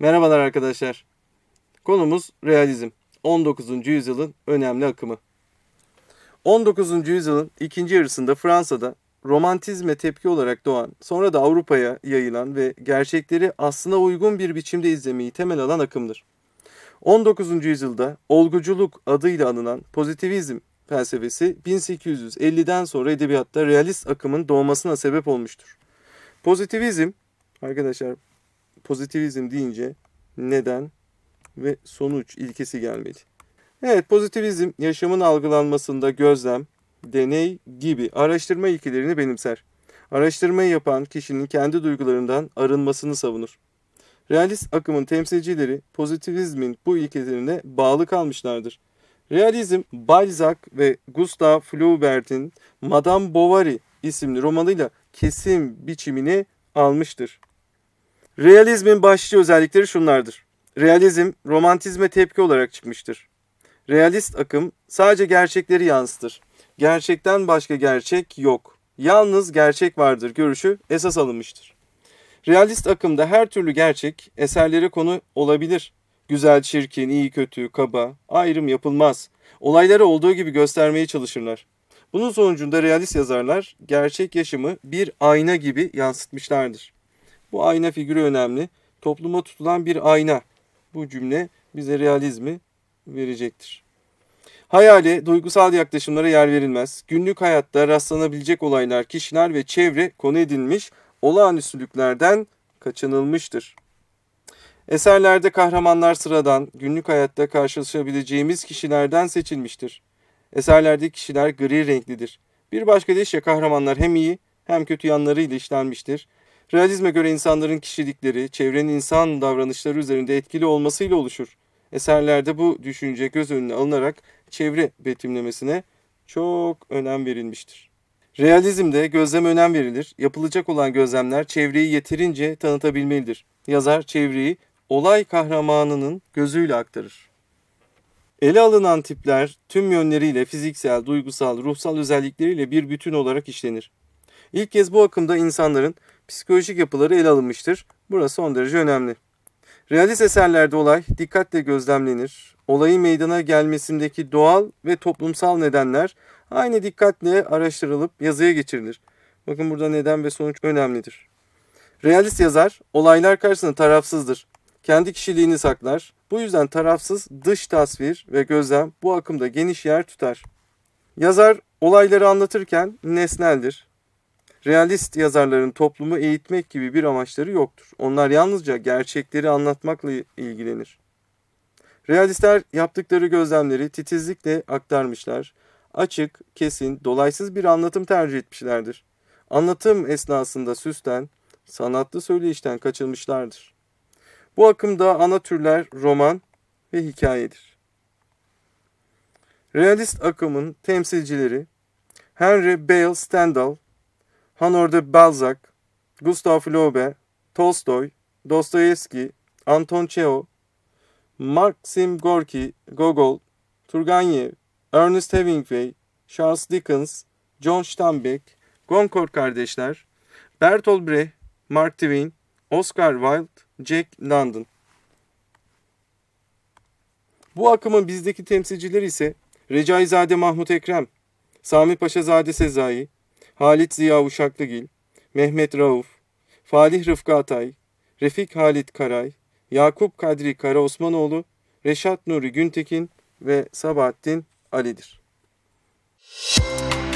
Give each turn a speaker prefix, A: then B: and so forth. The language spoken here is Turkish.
A: Merhabalar arkadaşlar. Konumuz realizm. 19. yüzyılın önemli akımı. 19. yüzyılın ikinci yarısında Fransa'da romantizme tepki olarak doğan, sonra da Avrupa'ya yayılan ve gerçekleri aslına uygun bir biçimde izlemeyi temel alan akımdır. 19. yüzyılda olguculuk adıyla anılan pozitivizm felsefesi 1850'den sonra edebiyatta realist akımın doğmasına sebep olmuştur. Pozitivizm, arkadaşlar pozitivizm deyince neden ve sonuç ilkesi gelmedi. Evet pozitivizm yaşamın algılanmasında gözlem, deney gibi araştırma ilkelerini benimser. Araştırmayı yapan kişinin kendi duygularından arınmasını savunur. Realist akımın temsilcileri pozitivizmin bu ilkelerine bağlı kalmışlardır. Realizm, Balzac ve Gustav Flaubert'in Madame Bovary isimli romanıyla kesim biçimini almıştır. Realizmin başlıca özellikleri şunlardır. Realizm romantizme tepki olarak çıkmıştır. Realist akım sadece gerçekleri yansıtır. Gerçekten başka gerçek yok. Yalnız gerçek vardır görüşü esas alınmıştır. Realist akımda her türlü gerçek eserlere konu olabilir. Güzel, çirkin, iyi, kötü, kaba ayrım yapılmaz. Olayları olduğu gibi göstermeye çalışırlar. Bunun sonucunda realist yazarlar gerçek yaşamı bir ayna gibi yansıtmışlardır. Bu ayna figürü önemli. Topluma tutulan bir ayna. Bu cümle bize realizmi verecektir. Hayali, duygusal yaklaşımlara yer verilmez. Günlük hayatta rastlanabilecek olaylar, kişiler ve çevre konu edilmiş, olağanüstülüklerden kaçınılmıştır. Eserlerde kahramanlar sıradan, günlük hayatta karşılaşabileceğimiz kişilerden seçilmiştir. Eserlerdeki kişiler gri renklidir. Bir başka deyişle kahramanlar hem iyi hem kötü yanlarıyla işlenmiştir. Realizme göre insanların kişilikleri, çevrenin insan davranışları üzerinde etkili olmasıyla oluşur. Eserlerde bu düşünce göz önüne alınarak çevre betimlemesine çok önem verilmiştir. Realizmde gözleme önem verilir. Yapılacak olan gözlemler çevreyi yeterince tanıtabilmelidir. Yazar çevreyi olay kahramanının gözüyle aktarır. Ele alınan tipler tüm yönleriyle fiziksel, duygusal, ruhsal özellikleriyle bir bütün olarak işlenir. İlk kez bu akımda insanların psikolojik yapıları ele alınmıştır. Burası son derece önemli. Realist eserlerde olay dikkatle gözlemlenir. Olayın meydana gelmesindeki doğal ve toplumsal nedenler aynı dikkatle araştırılıp yazıya geçirilir. Bakın burada neden ve sonuç önemlidir. Realist yazar olaylar karşısında tarafsızdır. Kendi kişiliğini saklar. Bu yüzden tarafsız dış tasvir ve gözlem bu akımda geniş yer tutar. Yazar olayları anlatırken nesneldir. Realist yazarların toplumu eğitmek gibi bir amaçları yoktur. Onlar yalnızca gerçekleri anlatmakla ilgilenir. Realistler yaptıkları gözlemleri titizlikle aktarmışlar. Açık, kesin, dolaysız bir anlatım tercih etmişlerdir. Anlatım esnasında süsten, sanatlı söyleyişten kaçılmışlardır. Bu akımda ana türler roman ve hikayedir. Realist akımın temsilcileri Henry Bale Stendhal Honor de Balzac, Gustav Flaubert, Tolstoy, Dostoyevski, Anton Çehov, Maxim Gorki, Gogol, Turgenev, Ernest Hemingway, Charles Dickens, John Steinbeck, Goncourt kardeşler, Bertolt Brecht, Mark Twain, Oscar Wilde, Jack London. Bu akımın bizdeki temsilcileri ise Recaizade Mahmut Ekrem, Sami Paşazade Sezai, Halit Ziya Uşaklıgil, Mehmet Rauf, Falih Rıfkı Atay, Refik Halit Karay, Yakup Kadri Kara Osmanoğlu, Reşat Nuri Güntekin ve Sabahattin Ali'dir. Müzik